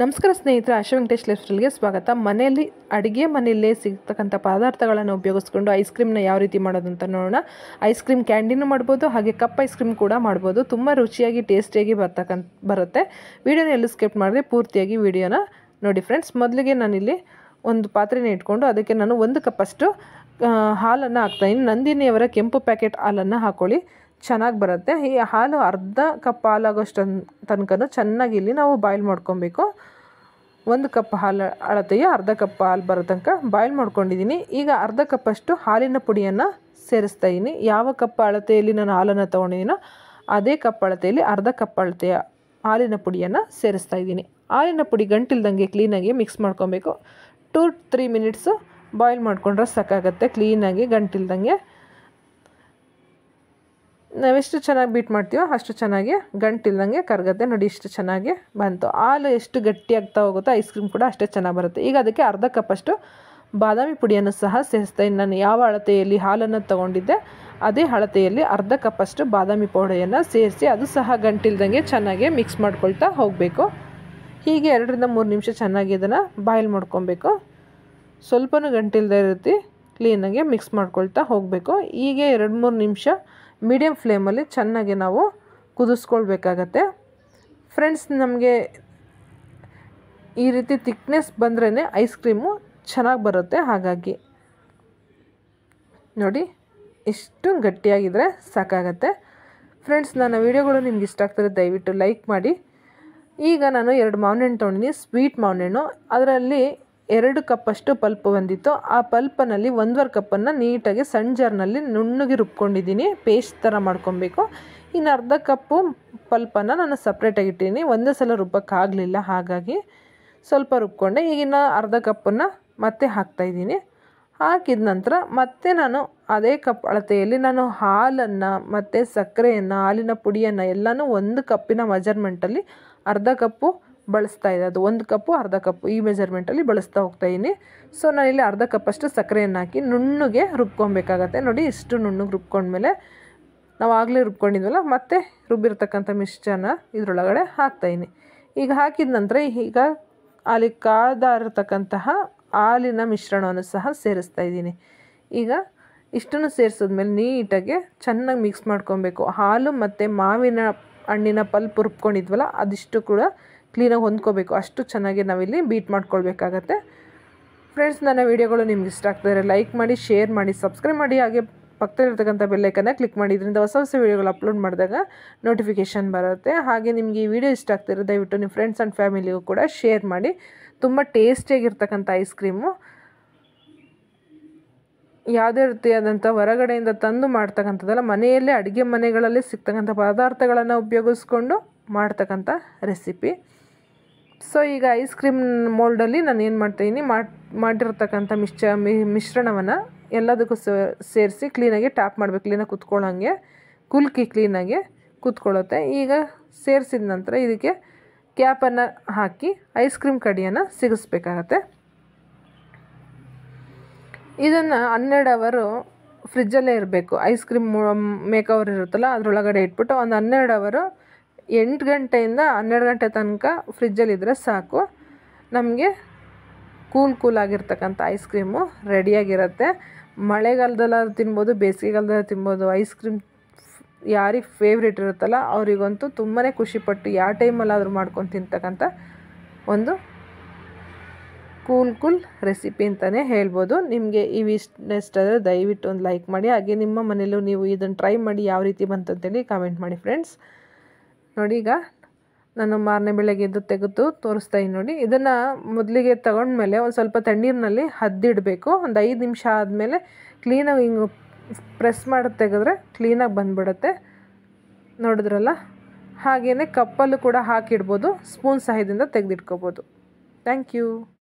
ನಮಸ್ಕಾರ ಸ್ನೇಹಿತರೆ ಆಶಾ ವೆಂಕಟೇಶ್ ಲೆಫ್ಟಲ್ಗೆ ಸ್ವಾಗತ ಮನೆಯಲ್ಲಿ ಅಡುಗೆ ಮನೆಯಲ್ಲೇ ಸಿಗ್ತಕ್ಕಂಥ ಪದಾರ್ಥಗಳನ್ನು ಉಪಯೋಗಿಸ್ಕೊಂಡು ಐಸ್ ಕ್ರೀಮ್ನ ಯಾವ ರೀತಿ ಮಾಡೋದು ಅಂತ ನೋಡೋಣ ಐಸ್ ಕ್ರೀಮ್ ಕ್ಯಾಂಡಿನೂ ಮಾಡ್ಬೋದು ಹಾಗೆ ಕಪ್ ಐಸ್ ಕ್ರೀಮ್ ಕೂಡ ಮಾಡ್ಬೋದು ತುಂಬ ರುಚಿಯಾಗಿ ಟೇಸ್ಟಿಯಾಗಿ ಬರ್ತಕ್ಕಂಥ ಬರುತ್ತೆ ವೀಡಿಯೋನ ಎಲ್ಲೂ ಸ್ಕಿಪ್ ಮಾಡಿದ್ರೆ ಪೂರ್ತಿಯಾಗಿ ವೀಡಿಯೋನ ನೋಡಿ ಫ್ರೆಂಡ್ಸ್ ಮೊದಲಿಗೆ ನಾನಿಲ್ಲಿ ಒಂದು ಪಾತ್ರೆನ ಇಟ್ಕೊಂಡು ಅದಕ್ಕೆ ನಾನು ಒಂದು ಕಪ್ಪಷ್ಟು ಹಾಲನ್ನು ಹಾಕ್ತಾಯಿದ್ದೀನಿ ನಂದಿನಿಯವರ ಕೆಂಪು ಪ್ಯಾಕೆಟ್ ಹಾಲನ್ನು ಹಾಕ್ಕೊಳ್ಳಿ ಚೆನ್ನಾಗಿ ಬರುತ್ತೆ ಈ ಹಾಲು ಅರ್ಧ ಕಪ್ ಹಾಲಾಗೋಷ್ಟು ತನಕ ಚೆನ್ನಾಗಿ ಇಲ್ಲಿ ನಾವು ಬಾಯ್ಲ್ ಮಾಡ್ಕೊಬೇಕು ಒಂದು ಕಪ್ ಹಾಲು ಅಳತೆಯ ಅರ್ಧ ಕಪ್ ಹಾಲು ಬರೋ ತನಕ ಬಾಯ್ಲ್ ಮಾಡ್ಕೊಂಡಿದ್ದೀನಿ ಈಗ ಅರ್ಧ ಕಪ್ಪಷ್ಟು ಹಾಲಿನ ಪುಡಿಯನ್ನು ಸೇರಿಸ್ತಾ ಇದ್ದೀನಿ ಯಾವ ಕಪ್ ಅಳತೆಯಲ್ಲಿ ನಾನು ಹಾಲನ್ನು ತೊಗೊಂಡಿದ್ದೀನೋ ಅದೇ ಕಪ್ ಅಳತೆಯಲ್ಲಿ ಅರ್ಧ ಕಪ್ ಅಳತೆಯ ಹಾಲಿನ ಪುಡಿಯನ್ನು ಸೇರಿಸ್ತಾ ಇದ್ದೀನಿ ಹಾಲಿನ ಪುಡಿ ಗಂಟಿಲ್ದಂಗೆ ಕ್ಲೀನಾಗಿ ಮಿಕ್ಸ್ ಮಾಡ್ಕೊಬೇಕು ಟೂ ತ್ರೀ ಮಿನಿಟ್ಸು ಬಾಯ್ಲ್ ಮಾಡಿಕೊಂಡ್ರೆ ಸಾಕಾಗುತ್ತೆ ಕ್ಲೀನಾಗಿ ಗಂಟಿಲ್ದಂಗೆ ನಾವೆಷ್ಟು ಚೆನ್ನಾಗಿ ಬೀಟ್ ಮಾಡ್ತೀವೋ ಅಷ್ಟು ಚೆನ್ನಾಗಿ ಗಂಟಿಲ್ಲದಂಗೆ ಕರ್ಗತ್ತೆ ನೋಡಿ ಇಷ್ಟು ಚೆನ್ನಾಗಿ ಬಂತು ಹಾಲು ಎಷ್ಟು ಗಟ್ಟಿಯಾಗ್ತಾ ಹೋಗುತ್ತೋ ಐಸ್ ಕ್ರೀಮ್ ಕೂಡ ಅಷ್ಟೇ ಚೆನ್ನಾಗಿ ಬರುತ್ತೆ ಈಗ ಅದಕ್ಕೆ ಅರ್ಧ ಕಪ್ಪಷ್ಟು ಬಾದಾಮಿ ಪುಡಿಯನ್ನು ಸಹ ಸೇರಿಸ್ತಾ ನಾನು ಯಾವ ಅಳತೆಯಲ್ಲಿ ಹಾಲನ್ನು ತಗೊಂಡಿದ್ದೆ ಅದೇ ಅಳತೆಯಲ್ಲಿ ಅರ್ಧ ಕಪ್ಪಷ್ಟು ಬಾದಾಮಿ ಪೌಡೆಯನ್ನು ಸೇರಿಸಿ ಅದು ಸಹ ಗಂಟಿಲ್ದಂಗೆ ಚೆನ್ನಾಗಿ ಮಿಕ್ಸ್ ಮಾಡ್ಕೊಳ್ತಾ ಹೋಗಬೇಕು ಹೀಗೆ ಎರಡರಿಂದ ಮೂರು ನಿಮಿಷ ಚೆನ್ನಾಗಿ ಇದನ್ನು ಬಾಯ್ಲ್ ಮಾಡ್ಕೊಬೇಕು ಸ್ವಲ್ಪನೂ ಗಂಟಿಲ್ದೇ ಇರುತ್ತೆ ಕ್ಲೀನಾಗಿ ಮಿಕ್ಸ್ ಮಾಡ್ಕೊಳ್ತಾ ಹೋಗಬೇಕು ಹೀಗೆ ಎರಡು ಮೂರು ನಿಮಿಷ ಮೀಡಿಯಮ್ ಫ್ಲೇಮಲ್ಲಿ ಚೆನ್ನಾಗಿ ನಾವು ಕುದಿಸ್ಕೊಳ್ಬೇಕಾಗತ್ತೆ ಫ್ರೆಂಡ್ಸ್ ನಮಗೆ ಈ ರೀತಿ ತಿಕ್ನೆಸ್ ಬಂದ್ರೇ ಐಸ್ ಕ್ರೀಮು ಚೆನ್ನಾಗಿ ಬರುತ್ತೆ ಹಾಗಾಗಿ ನೋಡಿ ಇಷ್ಟು ಗಟ್ಟಿಯಾಗಿದ್ದರೆ ಸಾಕಾಗತ್ತೆ ಫ್ರೆಂಡ್ಸ್ ನನ್ನ ವೀಡಿಯೋಗಳು ನಿಮ್ಗೆ ಇಷ್ಟ ಆಗ್ತದೆ ದಯವಿಟ್ಟು ಲೈಕ್ ಮಾಡಿ ಈಗ ನಾನು ಎರಡು ಮಾವಿನ ಹಣ್ಣು ತೊಗೊಂಡಿನಿ ಸ್ವೀಟ್ ಮಾವಿನ ಅದರಲ್ಲಿ ಎರಡು ಕಪ್ಪಷ್ಟು ಪಲ್ಪ್ ಬಂದಿತ್ತು ಆ ಪಲ್ಪನಲ್ಲಿ ಒಂದುವರೆ ಕಪ್ಪನ್ನು ನೀಟಾಗಿ ಸಣ್ಣ ಜಾರ್ನಲ್ಲಿ ನುಣ್ಣಗೆ ರುಬ್ಕೊಂಡಿದ್ದೀನಿ ಪೇಸ್ಟ್ ಥರ ಮಾಡ್ಕೊಬೇಕು ಇನ್ನು ಅರ್ಧ ಕಪ್ಪು ಪಲ್ಪನ್ನು ನಾನು ಸಪ್ರೇಟಾಗಿ ಇಟ್ಟಿದ್ದೀನಿ ಒಂದೇ ಸಲ ರುಬ್ಬಕ್ಕಾಗಲಿಲ್ಲ ಹಾಗಾಗಿ ಸ್ವಲ್ಪ ರುಬ್ಕೊಂಡೆ ಈಗಿನ ಅರ್ಧ ಕಪ್ಪನ್ನು ಮತ್ತೆ ಹಾಕ್ತಾಯಿದ್ದೀನಿ ಹಾಕಿದ ನಂತರ ಮತ್ತೆ ನಾನು ಅದೇ ಕಪ್ ಅಳತೆಯಲ್ಲಿ ನಾನು ಹಾಲನ್ನು ಮತ್ತು ಸಕ್ಕರೆಯನ್ನು ಹಾಲಿನ ಪುಡಿಯನ್ನು ಎಲ್ಲನೂ ಒಂದು ಕಪ್ಪಿನ ಮೆಜರ್ಮೆಂಟಲ್ಲಿ ಅರ್ಧ ಕಪ್ಪು ಬಳಸ್ತಾ ಅದು ಒಂದು ಕಪ್ಪು ಅರ್ಧ ಕಪ್ ಈ ಮೆಜರ್ಮೆಂಟಲ್ಲಿ ಬಳಸ್ತಾ ಹೋಗ್ತಾಯಿದ್ದೀನಿ ಸೊ ನಾನಿಲ್ಲಿ ಅರ್ಧ ಕಪ್ಪಷ್ಟು ಸಕ್ಕರೆಯನ್ನು ಹಾಕಿ ನುಣ್ಣಗೆ ರುಬ್ಕೊಬೇಕಾಗತ್ತೆ ನೋಡಿ ಇಷ್ಟು ನುಣ್ಣಗೆ ರುಬ್ಕೊಂಡ್ಮೇಲೆ ನಾವು ಆಗಲೇ ರುಬ್ಕೊಂಡಿದ್ವಲ್ಲ ಮತ್ತೆ ರುಬ್ಬಿರ್ತಕ್ಕಂಥ ಮಿಶ್ರನ ಇದರೊಳಗಡೆ ಹಾಕ್ತಾಯಿನಿ ಈಗ ಹಾಕಿದ ನಂತರ ಈಗ ಅಲ್ಲಿ ಕಾದಾರಿರ್ತಕ್ಕಂತಹ ಹಾಲಿನ ಮಿಶ್ರಣವನ್ನು ಸಹ ಸೇರಿಸ್ತಾ ಇದ್ದೀನಿ ಈಗ ಇಷ್ಟನ್ನು ಸೇರಿಸಿದ್ಮೇಲೆ ನೀಟಾಗಿ ಚೆನ್ನಾಗಿ ಮಿಕ್ಸ್ ಮಾಡ್ಕೊಬೇಕು ಹಾಲು ಮತ್ತು ಮಾವಿನ ಹಣ್ಣಿನ ಪಲ್ಪ್ ರುಬ್ಕೊಂಡಿದ್ವಲ್ಲ ಅದಿಷ್ಟು ಕೂಡ ಕ್ಲೀನಾಗಿ ಹೊಂದ್ಕೋಬೇಕು ಅಷ್ಟು ಚೆನ್ನಾಗಿ ನಾವಿಲ್ಲಿ ಬೀಟ್ ಮಾಡ್ಕೊಳ್ಬೇಕಾಗತ್ತೆ ಫ್ರೆಂಡ್ಸ್ ನನ್ನ ವೀಡಿಯೋಗಳು ನಿಮ್ಗೆ ಇಷ್ಟ ಆಗ್ತಾಯಿದ್ರೆ ಲೈಕ್ ಮಾಡಿ ಶೇರ್ ಮಾಡಿ ಸಬ್ಸ್ಕ್ರೈಬ್ ಮಾಡಿ ಹಾಗೆ ಪಕ್ಕದಲ್ಲಿರ್ತಕ್ಕಂಥ ಬೆಲ್ಲೈಕನ್ನ ಕ್ಲಿಕ್ ಮಾಡಿ ಇದರಿಂದ ಹೊಸ ಹೊಸ ವೀಡಿಯೋಗಳು ಅಪ್ಲೋಡ್ ಮಾಡಿದಾಗ ನೋಟಿಫಿಕೇಷನ್ ಬರುತ್ತೆ ಹಾಗೆ ನಿಮಗೆ ಈ ವಿಡಿಯೋ ಇಷ್ಟ ಆಗ್ತಿರೋ ದಯವಿಟ್ಟು ನಿಮ್ಮ ಫ್ರೆಂಡ್ಸ್ ಆ್ಯಂಡ್ ಫ್ಯಾಮಿಲಿಗೂ ಕೂಡ ಶೇರ್ ಮಾಡಿ ತುಂಬ ಟೇಸ್ಟಿಯಾಗಿರ್ತಕ್ಕಂಥ ಐಸ್ ಕ್ರೀಮು ಯಾವುದೇ ರೀತಿಯಾದಂಥ ಹೊರಗಡೆಯಿಂದ ತಂದು ಮಾಡ್ತಕ್ಕಂಥದ್ದಲ್ಲ ಮನೆಯಲ್ಲೇ ಅಡುಗೆ ಮನೆಗಳಲ್ಲಿ ಸಿಗ್ತಕ್ಕಂಥ ಪದಾರ್ಥಗಳನ್ನು ಉಪಯೋಗಿಸ್ಕೊಂಡು ಮಾಡ್ತಕ್ಕಂಥ ರೆಸಿಪಿ ಸೊ ಈಗ ಐಸ್ ಕ್ರೀಮ್ ಮೋಲ್ಡಲ್ಲಿ ನಾನು ಏನು ಮಾಡ್ತಾಯಿದ್ದೀನಿ ಮಾಡಿರ್ತಕ್ಕಂಥ ಮಿಶ್ಚ ಮಿಶ್ರಣವನ್ನು ಎಲ್ಲದಕ್ಕೂ ಸೇರಿಸಿ ಕ್ಲೀನಾಗಿ ಟ್ಯಾಪ್ ಮಾಡಬೇಕು ಕ್ಲೀನಾಗಿ ಕುತ್ಕೊಳ್ಳೋಂಗೆ ಕುಲ್ಕಿ ಕ್ಲೀನಾಗಿ ಕುತ್ಕೊಳ್ಳುತ್ತೆ ಈಗ ಸೇರಿಸಿದ ನಂತರ ಇದಕ್ಕೆ ಕ್ಯಾಪನ್ನು ಹಾಕಿ ಐಸ್ ಕ್ರೀಮ್ ಕಡಿಯನ್ನು ಸಿಗಿಸ್ಬೇಕಾಗತ್ತೆ ಇದನ್ನು ಹನ್ನೆರಡು ಅವರು ಫ್ರಿಜ್ಜಲ್ಲೇ ಇರಬೇಕು ಐಸ್ ಕ್ರೀಮ್ ಮೇಕವರ್ ಇರುತ್ತಲ್ಲ ಅದರೊಳಗಡೆ ಇಟ್ಬಿಟ್ಟು ಒಂದು ಹನ್ನೆರಡು ಅವರು ಎಂಟು ಗಂಟೆಯಿಂದ ಹನ್ನೆರಡು ಗಂಟೆ ತನಕ ಫ್ರಿಜ್ಜಲ್ಲಿದ್ದರೆ ಸಾಕು ನಮಗೆ ಕೂಲ್ ಕೂಲಾಗಿರ್ತಕ್ಕಂಥ ಐಸ್ ಕ್ರೀಮು ರೆಡಿಯಾಗಿರುತ್ತೆ ಮಳೆಗಾಲದಲ್ಲಾದ್ರೂ ತಿನ್ಬೋದು ಬೇಸಿಗೆಗಾಲದಲ್ಲಿ ತಿನ್ಬೋದು ಐಸ್ ಕ್ರೀಮ್ ಯಾರಿಗೆ ಫೇವ್ರೇಟ್ ಇರುತ್ತಲ್ಲ ಅವರಿಗಂತೂ ತುಂಬಾ ಖುಷಿಪಟ್ಟು ಯಾವ ಟೈಮಲ್ಲಾದರೂ ಮಾಡ್ಕೊಂಡು ತಿಂತಕ್ಕಂಥ ಒಂದು ಕೂಲ್ ಕೂಲ್ ರೆಸಿಪಿ ಅಂತಲೇ ಹೇಳ್ಬೋದು ನಿಮಗೆ ಈ ನೆಸ್ಟ್ ನೆಸ್ಟ್ ಆದರೆ ದಯವಿಟ್ಟು ಒಂದು ಲೈಕ್ ಮಾಡಿ ಹಾಗೆ ನಿಮ್ಮ ಮನೆಯಲ್ಲೂ ನೀವು ಇದನ್ನು ಟ್ರೈ ಮಾಡಿ ಯಾವ ರೀತಿ ಬಂತಂತೇಳಿ ಅಂತೇಳಿ ಕಾಮೆಂಟ್ ಮಾಡಿ ಫ್ರೆಂಡ್ಸ್ ನೋಡಿ ಈಗ ನಾನು ಮಾರನೇ ಬೆಳಗ್ಗೆ ಎದ್ದು ತೆಗೆದು ತೋರಿಸ್ತಾ ಇದ್ದೀನಿ ನೋಡಿ ಇದನ್ನು ಮೊದಲಿಗೆ ತಗೊಂಡ್ಮೇಲೆ ಒಂದು ಸ್ವಲ್ಪ ತಣ್ಣೀರಿನಲ್ಲಿ ಹದ್ದಿಡಬೇಕು ಒಂದು ಐದು ನಿಮಿಷ ಆದಮೇಲೆ ಕ್ಲೀನಾಗಿ ಹಿಂಗೆ ಪ್ರೆಸ್ ಮಾಡಿ ತೆಗೆದ್ರೆ ಕ್ಲೀನಾಗಿ ಬಂದ್ಬಿಡುತ್ತೆ ನೋಡಿದ್ರಲ್ಲ ಹಾಗೆಯೇ ಕಪ್ಪಲ್ಲೂ ಕೂಡ ಹಾಕಿಡ್ಬೋದು ಸ್ಪೂನ್ ಸಹಾಯದಿಂದ ತೆಗೆದಿಟ್ಕೋಬೋದು ಥ್ಯಾಂಕ್ ಯು